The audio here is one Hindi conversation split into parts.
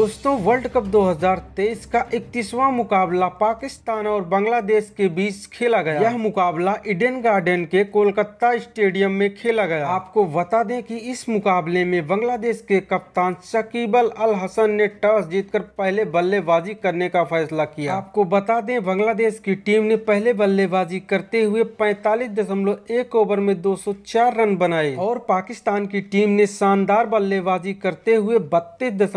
दोस्तों वर्ल्ड कप 2023 का इकतीसवां मुकाबला पाकिस्तान और बांग्लादेश के बीच खेला गया यह मुकाबला इडन गार्डन के कोलकाता स्टेडियम में खेला गया आपको बता दें कि इस मुकाबले में बांग्लादेश के कप्तान शकीब अल हसन ने टॉस जीतकर पहले बल्लेबाजी करने का फैसला किया आपको बता दें बांग्लादेश की टीम ने पहले बल्लेबाजी करते हुए पैतालीस ओवर में दो रन बनाए और पाकिस्तान की टीम ने शानदार बल्लेबाजी करते हुए बत्तीस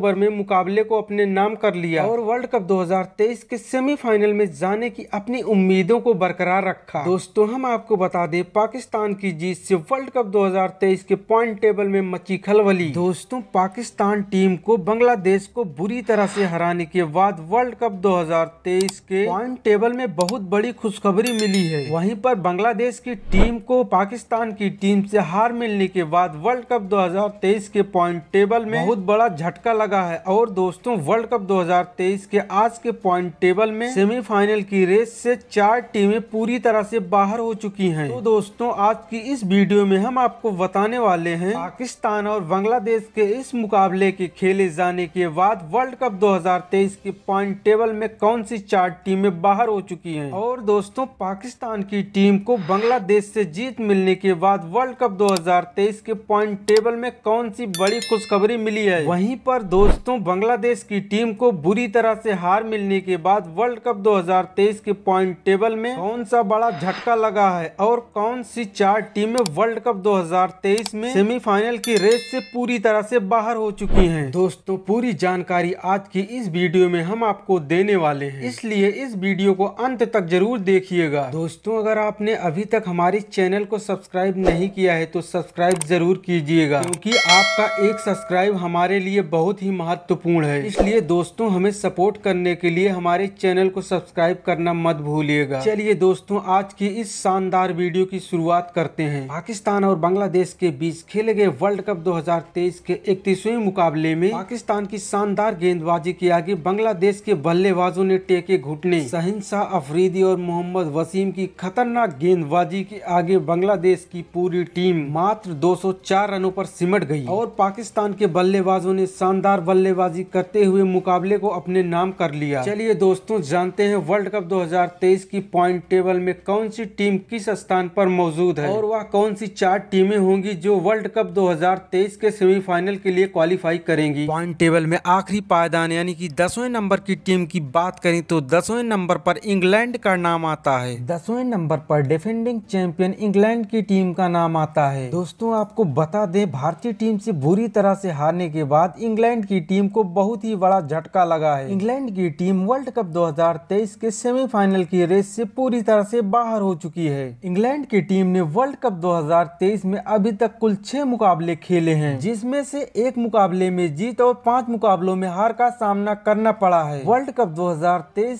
ओवर ओवर में मुकाबले को अपने नाम कर लिया और वर्ल्ड कप 2023 के सेमीफाइनल में जाने की अपनी उम्मीदों को बरकरार रखा दोस्तों हम आपको बता दें पाकिस्तान की जीत से वर्ल्ड कप 2023 के पॉइंट टेबल में मची खलबली दोस्तों पाकिस्तान टीम को बांग्लादेश को बुरी तरह से हराने के बाद वर्ल्ड कप दो के पॉइंट टेबल में बहुत बड़ी खुशखबरी मिली है वहीं पर बांग्लादेश की टीम को पाकिस्तान की टीम ऐसी हार मिलने के बाद वर्ल्ड कप 2023 के पॉइंट टेबल में बहुत बड़ा झटका लगा है और दोस्तों वर्ल्ड कप 2023 के आज के पॉइंट टेबल में सेमीफाइनल की रेस से चार टीमें पूरी तरह से बाहर हो चुकी हैं। तो दोस्तों आज की इस वीडियो में हम आपको बताने वाले हैं पाकिस्तान और बांग्लादेश के इस मुकाबले के खेले जाने के बाद वर्ल्ड कप दो के पॉइंट टेबल में कौन सी चार टीमें बाहर हो चुकी है और दोस्तों पाकिस्तान की टीम को बांग्लादेश से जीत मिलने के बाद वर्ल्ड कप 2023 के पॉइंट टेबल में कौन सी बड़ी खुशखबरी मिली है वहीं पर दोस्तों बांग्लादेश की टीम को बुरी तरह से हार मिलने के बाद वर्ल्ड कप 2023 के पॉइंट टेबल में कौन सा बड़ा झटका लगा है और कौन सी चार टीमें वर्ल्ड कप 2023 में सेमीफाइनल की रेस से पूरी तरह से बाहर हो चुकी हैं। दोस्तों पूरी जानकारी आज की इस वीडियो में हम आपको देने वाले है इसलिए इस वीडियो को अंत तक जरूर देखिएगा दोस्तों अगर आपने अभी तक हमारे चैनल को सब्सक्राइब नहीं किया है तो सब्सक्राइब जरूर कीजिएगा क्यूँकी आपका एक सब्सक्राइब हमारे लिए बहुत ही महत्वपूर्ण है इसलिए दोस्तों हमें सपोर्ट करने के लिए हमारे चैनल को सब्सक्राइब करना मत भूलिएगा चलिए दोस्तों आज की इस शानदार वीडियो की शुरुआत करते हैं पाकिस्तान और बांग्लादेश के बीच खेले गए वर्ल्ड कप 2023 के इकतीसवें मुकाबले में पाकिस्तान की शानदार गेंदबाजी के आगे बांग्लादेश के बल्लेबाजों ने टेके घुटने सहिंसा अफरीदी और मोहम्मद वसीम की खतरनाक गेंदबाजी के आगे बांग्लादेश की पूरी टीम मात्र 204 रनों पर सिमट गई और पाकिस्तान के बल्लेबाजों ने शानदार लगातार बल्लेबाजी करते हुए मुकाबले को अपने नाम कर लिया चलिए दोस्तों जानते हैं वर्ल्ड कप 2023 की पॉइंट टेबल में कौन सी टीम किस स्थान पर मौजूद है और वह कौन सी चार टीमें होंगी जो वर्ल्ड कप 2023 के सेमीफाइनल के लिए क्वालिफाई करेंगी पॉइंट टेबल में आखिरी पायदान यानी की दसवें नंबर की टीम की बात करें तो दसवें नंबर पर इंग्लैंड का नाम आता है दसवें नंबर पर डिफेंडिंग चैंपियन इंग्लैंड की टीम का नाम आता है दोस्तों आपको बता दे भारतीय टीम से बुरी तरह से हारने के बाद इंग्लैंड इंग्लैंड की टीम को बहुत ही बड़ा झटका लगा है इंग्लैंड की टीम वर्ल्ड कप 2023 के सेमीफाइनल की रेस से पूरी तरह से बाहर हो चुकी है इंग्लैंड की टीम ने वर्ल्ड कप 2023 में अभी तक कुल छह मुकाबले खेले हैं जिसमें से एक मुकाबले में जीत और पांच मुकाबलों में हार का सामना करना पड़ा है वर्ल्ड कप दो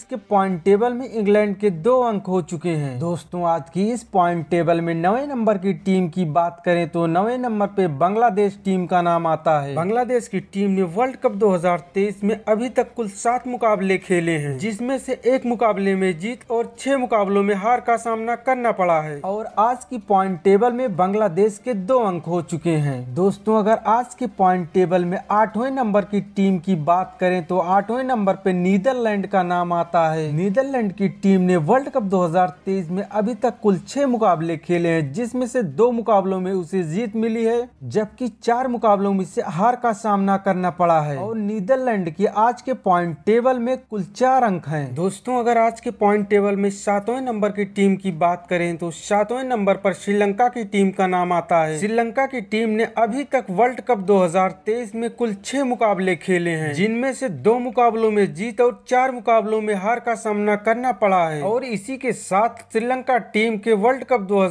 के पॉइंट टेबल में इंग्लैंड के दो अंक हो चुके हैं दोस्तों आज की इस पॉइंट टेबल में नवे नंबर की टीम की बात करें तो नवे नंबर पे बांग्लादेश टीम का नाम आता है बांग्लादेश की टीम ने वर्ल्ड कप 2023 में अभी तक कुल सात मुकाबले खेले हैं जिसमें से एक मुकाबले में जीत और छह मुकाबलों में हार का सामना करना पड़ा है और आज की पॉइंट टेबल में बांग्लादेश के दो अंक हो चुके हैं दोस्तों अगर आज के पॉइंट टेबल में आठवें नंबर की टीम की बात करें तो आठवें नंबर पे नीदरलैंड का नाम आता है नीदरलैंड की टीम ने वर्ल्ड कप 2023 में अभी तक कुल छह मुकाबले खेले हैं जिसमें से दो मुकाबलों में उसे जीत मिली है जबकि चार मुकाबलों में से हार का सामना करना पड़ा है और नीदरलैंड के आज के पॉइंट टेबल में कुल चार अंक हैं दोस्तों अगर आज के पॉइंट टेबल में सातवें नंबर की टीम की बात करें तो सातवें नंबर पर श्रीलंका की टीम का नाम आता है श्रीलंका की टीम ने अभी तक वर्ल्ड कप दो में कुल छह मुकाबले खेले हैं जिनमें से दो मुकाबलों में जीत और चार मुकाबलों में हार का सामना करना पड़ा है और इसी के साथ श्रीलंका टीम के वर्ल्ड कप दो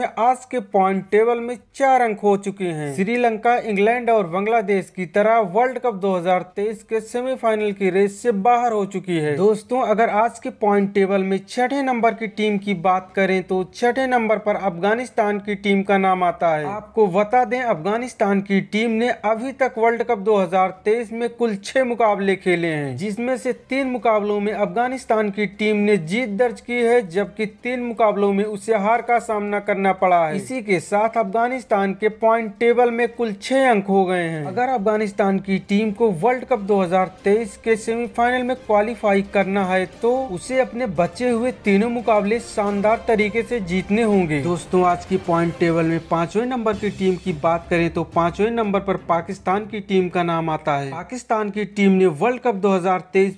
में आज के पॉइंट टेबल में चार अंक हो चुके हैं श्रीलंका इंग्लैंड और बांग्लादेश की तरह वर्ल्ड कप 2023 के सेमीफाइनल की रेस से बाहर हो चुकी है दोस्तों अगर आज के पॉइंट टेबल में छठे नंबर की टीम की बात करें तो छठे नंबर पर अफगानिस्तान की टीम का नाम आता है आपको बता दें अफगानिस्तान की टीम ने अभी तक वर्ल्ड कप 2023 में कुल छह मुकाबले खेले हैं जिसमे से तीन मुकाबलों में अफगानिस्तान की टीम ने जीत दर्ज की है जबकि तीन मुकाबलों में उसे हार का सामना करना पड़ा है इसी के साथ अफगानिस्तान के पॉइंट टेबल में कुल छह अंक हो गए हैं अगर अफगानिस्तान पाकिस्तान की टीम को वर्ल्ड कप 2023 के सेमीफाइनल में क्वालिफाई करना है तो उसे अपने बचे हुए तीनों मुकाबले शानदार तरीके से जीतने होंगे दोस्तों आज की पॉइंट टेबल में पांचवें नंबर की टीम की बात करें तो पांचवें नंबर पर पाकिस्तान की टीम का नाम आता है पाकिस्तान की टीम ने वर्ल्ड कप दो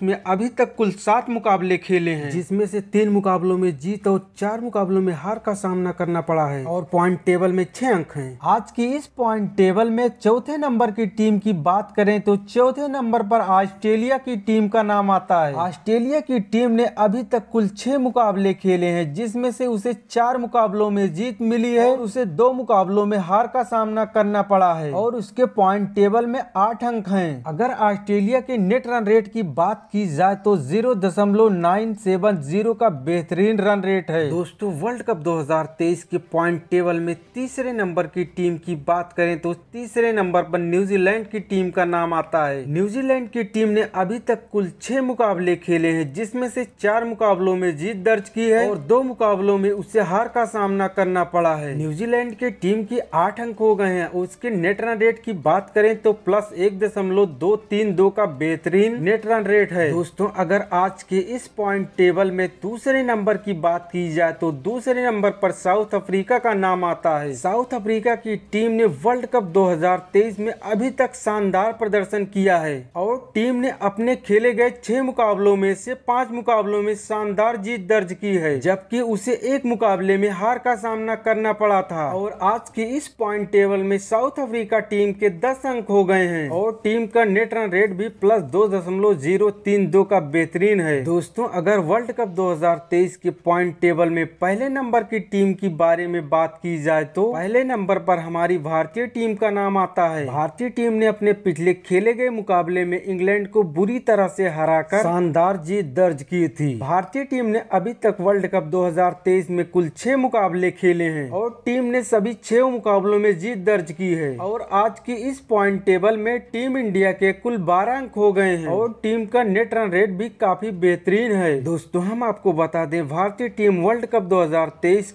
में अभी तक कुल सात मुकाबले खेले हैं जिसमें से तीन मुकाबलों में जीत और चार मुकाबलों में हार का सामना करना पड़ा है और पॉइंट टेबल में छह अंक है आज की इस पॉइंट टेबल में चौथे नंबर की टीम की बात बात करें तो चौथे नंबर पर ऑस्ट्रेलिया की टीम का नाम आता है ऑस्ट्रेलिया की टीम ने अभी तक कुल छह मुकाबले खेले हैं जिसमें से उसे चार मुकाबलों में जीत मिली है उसे दो मुकाबलों में हार का सामना करना पड़ा है और उसके पॉइंट टेबल में आठ अंक है अगर ऑस्ट्रेलिया के नेट रन रेट की बात की जाए तो जीरो दशमलव नाइन सेवन जीरो का बेहतरीन रन रेट है दोस्तों वर्ल्ड कप 2023 के पॉइंट टेबल में तीसरे नंबर की टीम की बात करें तो तीसरे नंबर पर न्यूजीलैंड की टीम का नाम आता है न्यूजीलैंड की टीम ने अभी तक कुल छह मुकाबले खेले हैं जिसमें से चार मुकाबलों में जीत दर्ज की है और दो मुकाबलों में उसे हार का सामना करना पड़ा है न्यूजीलैंड की टीम की आठ अंक हो गए हैं उसके नेट रन रेट की बात करें तो प्लस एक दशमलव दो तीन दो का बेहतरीन नेट रन रेट है दोस्तों अगर आज के इस पॉइंट टेबल में दूसरे नंबर की बात की जाए तो दूसरे नंबर पर साउथ अफ्रीका का नाम आता है साउथ अफ्रीका की टीम ने वर्ल्ड कप दो में अभी तक शानदार शानदार प्रदर्शन किया है और टीम ने अपने खेले गए छह मुकाबलों में से पांच मुकाबलों में शानदार जीत दर्ज की है जबकि उसे एक मुकाबले में हार का सामना करना पड़ा था और आज की इस पॉइंट टेबल में साउथ अफ्रीका टीम के दस अंक हो गए हैं और टीम का नेट रन रेट भी प्लस दो दशमलव जीरो तीन दो का बेहतरीन है दोस्तों अगर वर्ल्ड कप तेईस के पॉइंट टेबल में पहले नंबर की टीम के बारे में बात की जाए तो पहले नंबर पर हमारी भारतीय टीम का नाम आता है भारतीय टीम ने अपने पिछले खेले गए मुकाबले में इंग्लैंड को बुरी तरह से हराकर शानदार जीत दर्ज की थी भारतीय टीम ने अभी तक वर्ल्ड कप 2023 में कुल छह मुकाबले खेले हैं और टीम ने सभी छह मुकाबलों में जीत दर्ज की है और आज की इस पॉइंट टेबल में टीम इंडिया के कुल बारह अंक हो गए हैं और टीम का नेट रन रेट भी काफी बेहतरीन है दोस्तों हम आपको बता दें भारतीय टीम वर्ल्ड कप दो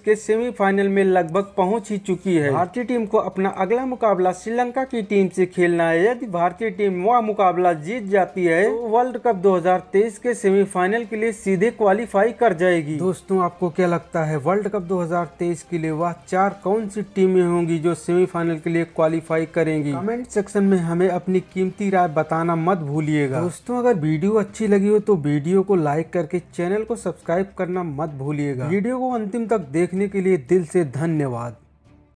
के सेमीफाइनल में लगभग पहुँच ही चुकी है भारतीय टीम को अपना अगला मुकाबला श्रीलंका की टीम से खेलना है यदि भारतीय टीम वह मुकाबला जीत जाती है तो वर्ल्ड कप 2023 के सेमीफाइनल के लिए सीधे क्वालिफाई कर जाएगी दोस्तों आपको क्या लगता है वर्ल्ड कप 2023 के लिए वह चार कौन सी टीमें होंगी जो सेमीफाइनल के लिए क्वालिफाई करेंगी कमेंट सेक्शन में हमें अपनी कीमती राय बताना मत भूलिएगा दोस्तों अगर वीडियो अच्छी लगी हो तो वीडियो को लाइक करके चैनल को सब्सक्राइब करना मत भूलिएगा वीडियो को अंतिम तक देखने के लिए दिल से धन्यवाद